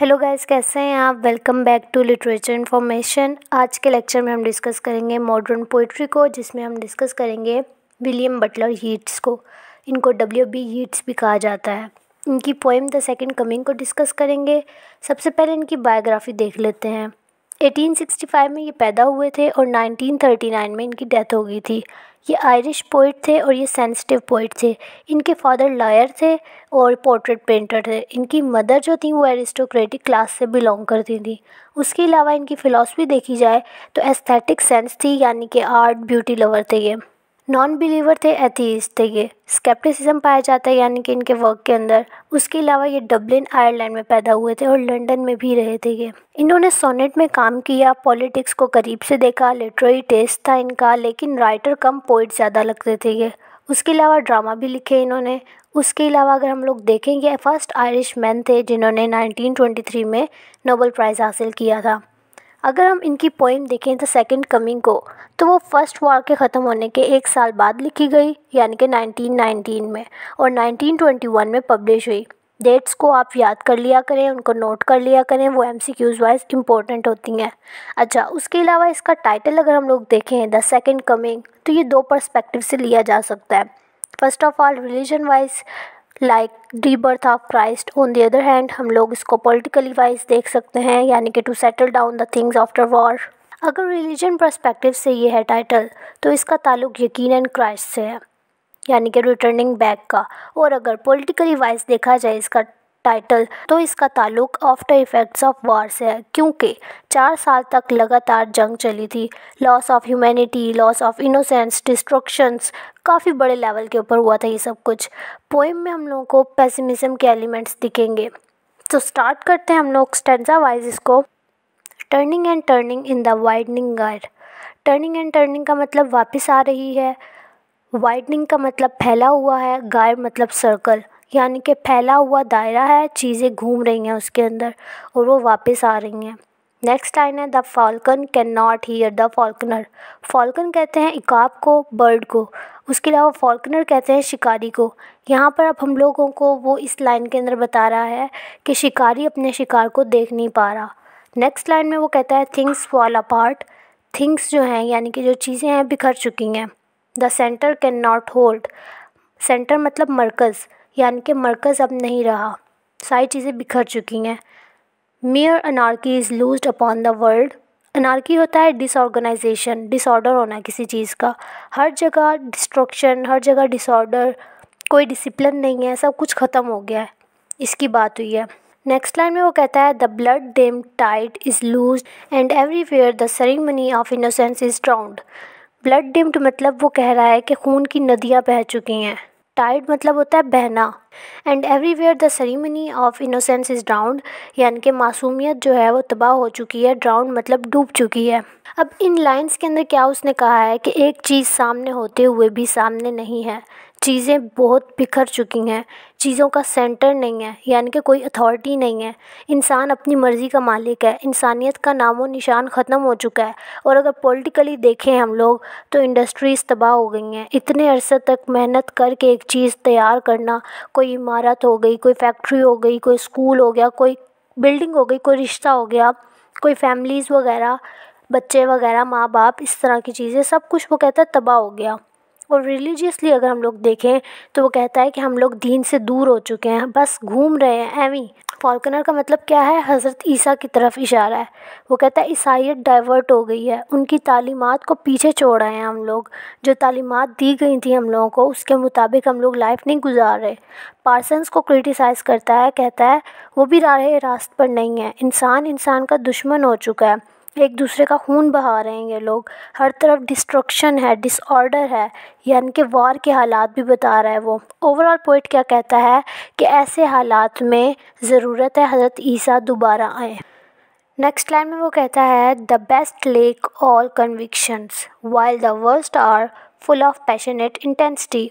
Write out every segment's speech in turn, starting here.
Hello guys कैसे हैं आप welcome back to literature information आज के लेक्चर में हम डिस्कस करेंगे मॉडर्न पोइट्री को जिसमें हम डिस्कस करेंगे विलियम बटलर हीट्स को इनको डब्ल्यू बी हीट्स भी कहा जाता है इनकी पोइम द सेकंड कमिंग को डिस्कस करेंगे सबसे पहले इनकी बायोग्राफी देख लेते हैं 1865 में ये पैदा हुए थे और 1939 में इनकी डेथ हो गई थी ये आयरिश पोइट थे और ये सेंसिटिव पोइट थे इनके फादर लॉयर थे और पोर्ट्रेट पेंटर थे इनकी मदर जो थी वो एरिस्टोक्रेटिक क्लास से बिलोंग करती थी उसके अलावा इनकी फ़िलासफ़ी देखी जाए तो एस्थेटिक सेंस थी यानी कि आर्ट ब्यूटी लवर थे ये नॉन बिलीवर थे एथीज़ थे ये स्केप्टिसिज्म पाया जाता है यानी कि इनके वर्क के अंदर उसके अलावा ये डब्लिन आयरलैंड में पैदा हुए थे और लंदन में भी रहे थे ये इन्होंने सोनेट में काम किया पॉलिटिक्स को करीब से देखा लिटरेरी टेस्ट था इनका लेकिन राइटर कम पोइट ज़्यादा लगते थे ये उसके अलावा ड्रामा भी लिखे इन्होंने उसके अलावा अगर हम लोग देखेंगे फर्स्ट आयरिश मैन थे जिन्होंने 1923 में नोबल प्राइज़ हासिल किया था अगर हम इनकी पोइम देखें द सेकंड कमिंग को तो वो फर्स्ट वार के ख़त्म होने के एक साल बाद लिखी गई यानी कि 1919 में और 1921 में पब्लिश हुई डेट्स को आप याद कर लिया करें उनको नोट कर लिया करें वो M C Qs wise important होती हैं अच्छा उसके अलावा इसका टाइटल अगर हम लोग देखें द सेकेंड कमिंग तो ये दो पर्सपेक्टिव से लिया जा सकता है first of all religion wise like the birth of Christ on the other hand हम लोग इसको पोलिटिकली वाइज देख सकते हैं यानी कि to settle down the things after war अगर रिलीजन परस्पेक्टिव से ये है टाइटल तो इसका ताल्लुक यकीन क्राइस्ट से है यानी कि रिटर्निंग बैक का और अगर पोलिटिकली वाइज देखा जाए इसका टाइटल तो इसका ताल्लुक आफ्टर इफ़ेक्ट्स ऑफ वार से है क्योंकि चार साल तक लगातार जंग चली थी loss of humanity loss of innocence destructions काफ़ी बड़े लेवल के ऊपर हुआ था ये सब कुछ पोइम में हम लोगों को पेसिमिज्म के एलिमेंट्स दिखेंगे तो स्टार्ट करते हैं हम लोग स्टेंजा वाइज इसको turning and turning in the widening gyre turning and turning का मतलब वापस आ रही है वाइडनिंग का मतलब फैला हुआ है गायर मतलब सर्कल यानी कि फैला हुआ दायरा है चीज़ें घूम रही हैं उसके अंदर और वो वापस आ रही हैं नेक्स्ट लाइन है the falcon cannot hear the falconer falcon कहते हैं इकाब को बर्ड को उसके अलावा फॉल्कनर कहते हैं शिकारी को यहाँ पर अब हम लोगों को वो इस लाइन के अंदर बता रहा है कि शिकारी अपने शिकार को देख नहीं पा रहा नेक्स्ट लाइन में वो कहता है थिंग्स फॉल अपार्ट थिंग्स जो हैं यानी कि जो चीज़ें हैं बिखर चुकी हैं the centre cannot hold centre मतलब मरकज़ यानी कि मरकज़ अब नहीं रहा सारी चीज़ें बिखर चुकी हैं mere anarchy is loose upon the world anarchy होता है डिसऑर्गेनाइजेशन डिसऑर्डर होना किसी चीज़ का हर जगह डिस्ट्रक्शन हर जगह डिसऑर्डर कोई डिसिप्लिन नहीं है सब कुछ ख़त्म हो गया है इसकी बात हुई है नेक्स्ट लाइन में वो कहता है the blood dimmed tide is loose and everywhere the ceremony of innocence is drowned blood dimmed मतलब वो कह रहा है कि खून की नदियाँ बह चुकी हैं टाइड मतलब होता है बहना and everywhere the ceremony of innocence is drowned यानी कि मासूमियत जो है वो तबाह हो चुकी है ड्राउंड मतलब डूब चुकी है अब इन लाइंस के अंदर क्या उसने कहा है कि एक चीज़ सामने होते हुए भी सामने नहीं है चीज़ें बहुत बिखर चुकी हैं चीज़ों का सेंटर नहीं है यानी कि कोई अथॉरिटी नहीं है इंसान अपनी मर्ज़ी का मालिक है इंसानियत का नामो निशान ख़त्म हो चुका है और अगर पॉलिटिकली देखें हम लोग तो इंडस्ट्रीज़ तबाह हो गई हैं इतने अरसे तक मेहनत करके एक चीज़ तैयार करना कोई इमारत हो गई कोई फैक्ट्री हो गई कोई स्कूल हो गया कोई बिल्डिंग हो गई कोई रिश्ता हो गया कोई फैमिलीज़ वगैरह बच्चे वगैरह माँ बाप इस तरह की चीज़ें सब कुछ वो कहता है तबाह हो गया और रिलीजियसली अगर हम लोग देखें तो वो कहता है कि हम लोग दीन से दूर हो चुके हैं बस घूम रहे हैं एवी फॉल्कनर का मतलब क्या है हज़रत ईसा की तरफ इशारा है वो कहता है ईसाइत डाइवर्ट हो गई है उनकी तालीमत को पीछे छोड़ रहे हैं हम लोग जो तालीमत दी गई थी हम लोगों को उसके मुताबिक हम लोग लाइफ नहीं गुजार रहे पार्सन्स को क्रिटिसाइज़ करता है कहता है वो भी राह रास्त पर नहीं है इंसान इंसान का दुश्मन हो चुका है एक दूसरे का खून बहा रहे हैं ये लोग हर तरफ डिस्ट्रक्शन है डिसऑर्डर है यानी कि वार के हालात भी बता रहा है वो ओवरऑल पोइट क्या कहता है कि ऐसे हालात में ज़रूरत है हज़रत ईसा दोबारा आए नेक्स्ट लाइन में वो कहता है the best lack all convictions while the worst are full of passionate intensity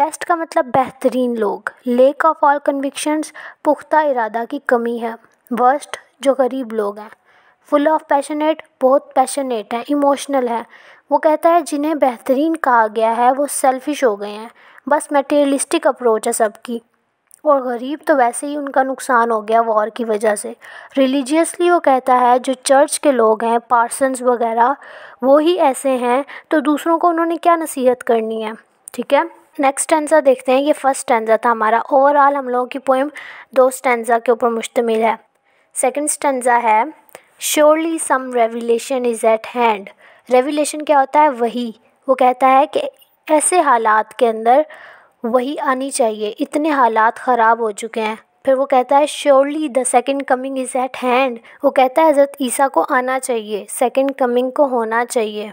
best का मतलब बेहतरीन लोग लेक ऑफ ऑल कन्विक्शंस पुख्ता इरादा की कमी है वर्स्ट जो गरीब लोग हैं फुल ऑफ पैशनेट बहुत पैशनेट हैं इमोशनल हैं वो कहता है जिन्हें बेहतरीन कहा गया है वो सेल्फिश हो गए हैं बस मटेरियलिस्टिक अप्रोच है सबकी और गरीब तो वैसे ही उनका नुकसान हो गया वॉर की वजह से रिलीजियसली वो कहता है जो चर्च के लोग हैं पार्सन्स वगैरह वो ही ऐसे हैं तो दूसरों को उन्होंने क्या नसीहत करनी है ठीक है नेक्स्ट स्टेंजा देखते हैं ये फ़र्स्ट स्टेंजा था हमारा ओवरऑल हम लोगों की पोइम दो स्टेंजा के ऊपर मुश्तमिल है सेकेंड स्टेंजा है surely some revelation is at hand revelation क्या होता है वही वो कहता है कि ऐसे हालात के अंदर वही आनी चाहिए इतने हालात ख़राब हो चुके हैं फिर वो कहता है surely the second coming is at hand वो कहता है हज़रत ईसा को आना चाहिए सेकेंड कमिंग को होना चाहिए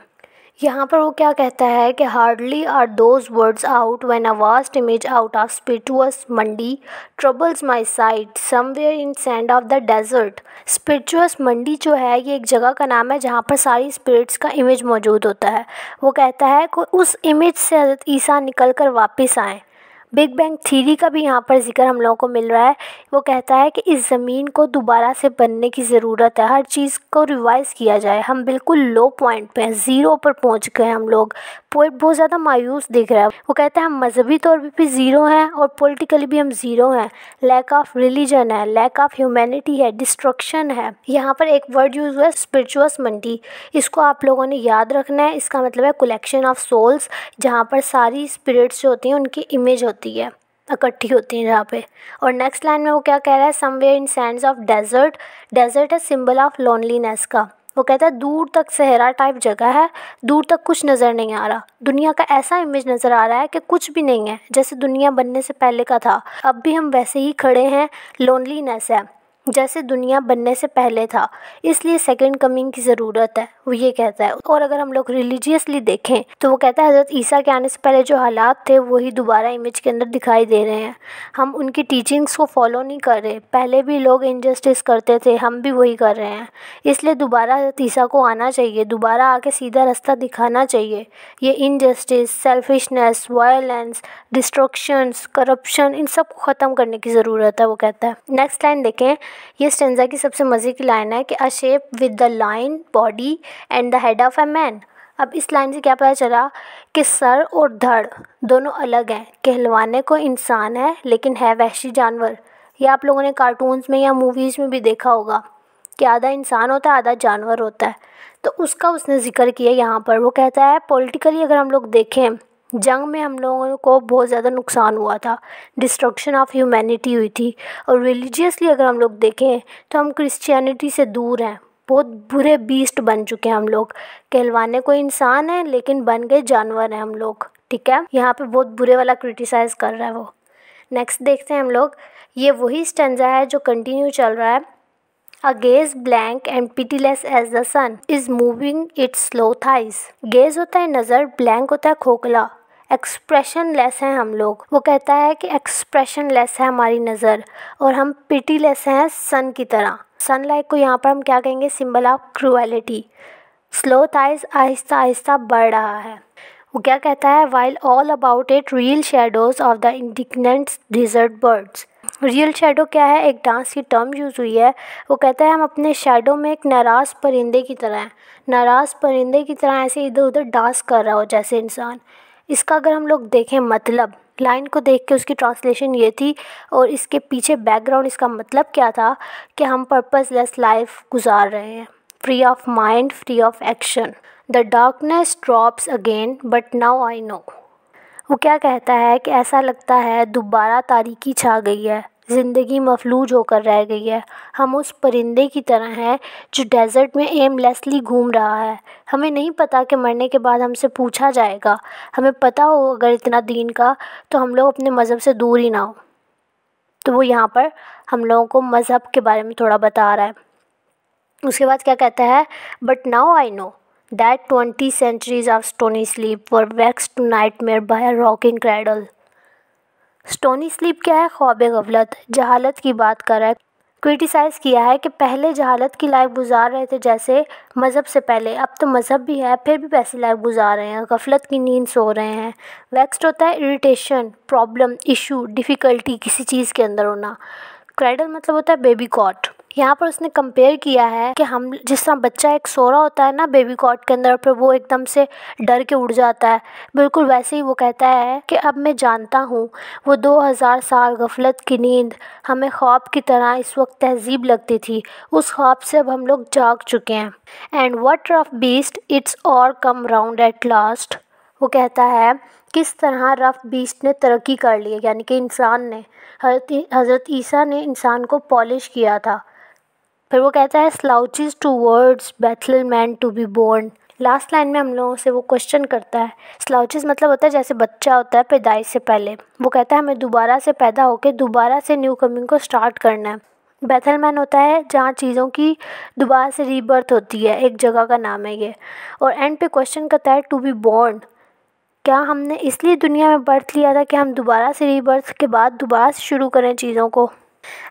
यहाँ पर वो क्या कहता है कि hardly are those words out when a vast image out of spiritus mundi troubles my sight somewhere in sand of the desert spiritus mundi जो है ये एक जगह का नाम है जहाँ पर सारी स्पिरिट्स का इमेज मौजूद होता है वो कहता है कि उस इमेज से हजरत ईसा निकल कर वापस आएँ बिग बैंग थीरी का भी यहाँ पर जिक्र हम लोगों को मिल रहा है वो कहता है कि इस ज़मीन को दोबारा से बनने की ज़रूरत है हर चीज़ को रिवाइज़ किया जाए हम बिल्कुल लो पॉइंट पे हैं ज़ीरो पर पहुँच गए हम लोग पोइट बहुत ज़्यादा मायूस दिख रहा है वो कहता है हम मजहबी तौर पर भी ज़ीरो हैं और पोलिटिकली भी हम ज़ीरो हैं लैक ऑफ रिलीजन है लैक ऑफ ह्यूमैनिटी है डिस्ट्रक्शन है यहाँ पर एक वर्ड यूज़ हुआ है स्परिचुअस मंडी इसको आप लोगों ने याद रखना है इसका मतलब है कलेक्शन ऑफ सोल्स जहाँ पर सारी स्पिरिट्स जो होती हैं उनकी इमेज होती होती है इकट्ठी होती है यहाँ पे और नेक्स्ट लाइन में वो क्या कह रहा है somewhere in sands of desert desert है सिंबल ऑफ लोनलीनेस का वो कहता है दूर तक सहरा टाइप जगह है दूर तक कुछ नज़र नहीं आ रहा दुनिया का ऐसा इमेज नज़र आ रहा है कि कुछ भी नहीं है जैसे दुनिया बनने से पहले का था अब भी हम वैसे ही खड़े हैं लोनलीनेस है जैसे दुनिया बनने से पहले था इसलिए सेकंड कमिंग की ज़रूरत है वो ये कहता है और अगर हम लोग रिलीजियसली देखें तो वो कहता है हज़रत ईसा के आने से पहले जो हालात थे वही दोबारा इमेज के अंदर दिखाई दे रहे हैं हम उनकी टीचिंग्स को फॉलो नहीं कर रहे पहले भी लोग इनजस्टिस करते थे हम भी वही कर रहे हैं इसलिए दोबारा हज़रत ईसा को आना चाहिए दोबारा आके सीधा रास्ता दिखाना चाहिए ये injustice selfishness violence destructions corruption इन सब को ख़त्म करने की ज़रूरत है वो कहता है नेक्स्ट लाइन देखें ये स्टेंजा की सबसे मज़े की लाइन है कि a shape with the lion body and the head of a man अब इस लाइन से क्या पता चला कि सर और धड़ दोनों अलग हैं कहलवाने को इंसान है लेकिन है वहशी जानवर ये आप लोगों ने कार्टून्स में या मूवीज़ में भी देखा होगा कि आधा इंसान होता है आधा जानवर होता है तो उसका उसने ज़िक्र किया यहाँ पर वो कहता है पॉलिटिकली अगर हम लोग देखें जंग में हम लोगों को बहुत ज़्यादा नुकसान हुआ था डिस्ट्रक्शन ऑफ़ ह्यूमैनिटी हुई थी और रिलीजियसली अगर हम लोग देखें तो हम क्रिश्चियनिटी से दूर हैं बहुत बुरे बीस्ट बन चुके हैं हम लोग कहलवाने को इंसान है लेकिन बन गए जानवर हैं हम लोग ठीक है यहाँ पे बहुत बुरे वाला क्रिटिसाइज़ कर रहा है वो नेक्स्ट देखते हैं हम लोग ये वही स्टंजा है जो कंटिन्यू चल रहा है gaze blank and and pitiless as the sun is moving its slow thighs gaze होता है नज़र ब्लैंक होता है खोखला एक्सप्रेशन लेस हैं हम लोग वो कहता है कि एक्सप्रेशन लेस है हमारी नज़र और हम पिटी लेस हैं सन की तरह सनलाइट को यहाँ पर हम क्या कहेंगे symbol of cruelty slow thighs आहिस्ता आहिस्ता बढ़ रहा है वो क्या कहता है while all about it reel shadows of the indignant desert birds reel shadow क्या है एक डांस की टर्म यूज़ हुई है वो कहता है हम अपने शेडो में एक नाराज़ परिंदे की तरह हैं नाराज़ परिंदे की तरह ऐसे इधर उधर डांस कर रहा हो जैसे इंसान इसका अगर हम लोग देखें मतलब लाइन को देख के उसकी ट्रांसलेशन ये थी और इसके पीछे बैकग्राउंड इसका मतलब क्या था कि हम पर्पसलेस लाइफ गुजार रहे हैं free of mind free of action the darkness drops again but now I know वो क्या कहता है कि ऐसा लगता है दोबारा तारीकी छा गई है ज़िंदगी मफलूज होकर रह गई है हम उस परिंदे की तरह हैं जो डेज़र्ट में एमलेसली घूम रहा है हमें नहीं पता कि मरने के बाद हमसे पूछा जाएगा हमें पता हो अगर इतना दीन का तो हम लोग अपने मज़हब से दूर ही ना हो तो वो यहाँ पर हम लोगों को मज़हब के बारे में थोड़ा बता रहा है उसके बाद क्या कहता है but now I know that twenty centuries of stony sleep were vexed to nightmare by rocking cradle. Stony sleep क्या है ख्वाब गफलत जहालत की बात कर रहा है क्रिटिसाइज़ किया है कि पहले जहालत की लाइफ गुजार रहे थे जैसे मज़हब से पहले अब तो मज़हब भी है फिर भी वैसी लाइफ गुजार रहे हैं गफलत की नींद सो रहे हैं वैक्सड होता है इरिटेशन प्रॉब्लम इशू डिफ़िकल्टी किसी चीज़ के अंदर होना क्रेडल मतलब होता है बेबी कॉट यहाँ पर उसने कंपेयर किया है कि हम जिस तरह बच्चा एक सो रहा होता है ना बेबी कॉट के अंदर पर वो एकदम से डर के उड़ जाता है बिल्कुल वैसे ही वो कहता है कि अब मैं जानता हूँ वो दो हज़ार साल गफलत की नींद हमें ख्वाब की तरह इस वक्त तहजीब लगती थी उस ख्वाब से अब हम लोग जाग चुके हैं and what rough beast its hour come round at last वो कहता है किस तरह रफ़ बीस्ट ने तरक्की कर ली यानी कि इंसान ने हजरत हज़रत ईसा ने इंसान को पॉलिश किया था फिर वो कहता है slouches towards Bethlehem to be born last line में हम लोगों से वो क्वेश्चन करता है स्लाउचिस मतलब होता है जैसे बच्चा होता है पैदाइश से पहले वो कहता है हमें दोबारा से पैदा होकर दोबारा से न्यू कमिंग को स्टार्ट करना है बैथल मैन होता है जहाँ चीज़ों की दोबारा से रीबर्थ होती है एक जगह का नाम है ये और एंड पे क्वेश्चन करता है टू बी बॉर्न क्या हमने इसलिए दुनिया में बर्थ लिया था कि हम दोबारा से रीबर्थ के बाद दोबारा से शुरू करें चीज़ों को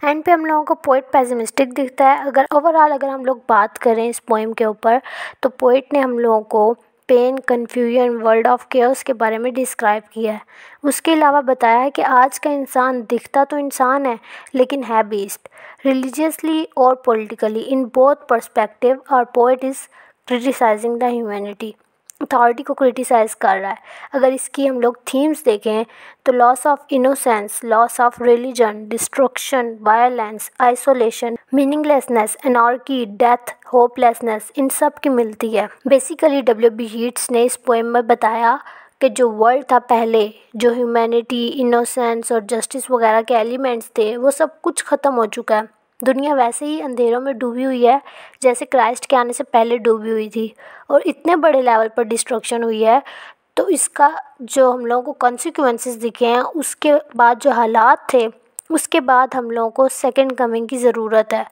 एंड पे हम लोगों को पोइट पेसिमिस्टिक दिखता है अगर ओवरऑल अगर हम लोग बात करें इस पोइम के ऊपर तो पोइट ने हम लोगों को pain confusion world of cares के बारे में डिस्क्राइब किया है उसके अलावा बताया है कि आज का इंसान दिखता तो इंसान है लेकिन है बेस्ट रिलीजियसली और पोलिटिकली इन बोथ परस्पेक्टिव और poet is criticising the humanity authority को क्रिटिसाइज़ कर रहा है अगर इसकी हम लोग थीम्स देखें तो loss of innocence loss of religion destruction violence isolation meaninglessness anarchy death hopelessness इन सब की मिलती है बेसिकली डब्ल्यू बी हीट्स ने इस पोएम में बताया कि जो वर्ल्ड था पहले जो ह्यूमैनिटी इनोसेंस और जस्टिस वगैरह के एलिमेंट्स थे वो सब कुछ ख़त्म हो चुका है दुनिया वैसे ही अंधेरों में डूबी हुई है जैसे क्राइस्ट के आने से पहले डूबी हुई थी और इतने बड़े लेवल पर डिस्ट्रक्शन हुई है तो इसका जो हम लोगों को कॉन्सिक्वेंसेस दिखे हैं उसके बाद जो हालात थे उसके बाद हम लोगों को सेकेंड कमिंग की ज़रूरत है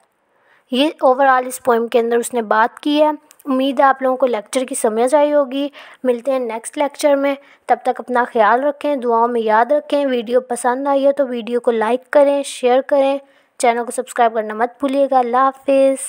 ये ओवरऑल इस पोइम के अंदर उसने बात की है उम्मीद है आप लोगों को लेक्चर की समझ आई होगी मिलते हैं नेक्स्ट लेक्चर में तब तक अपना ख्याल रखें दुआओं में याद रखें वीडियो पसंद आई है तो वीडियो को लाइक करें शेयर करें चैनल को सब्सक्राइब करना मत भूलिएगा अल्लाह हाफिज़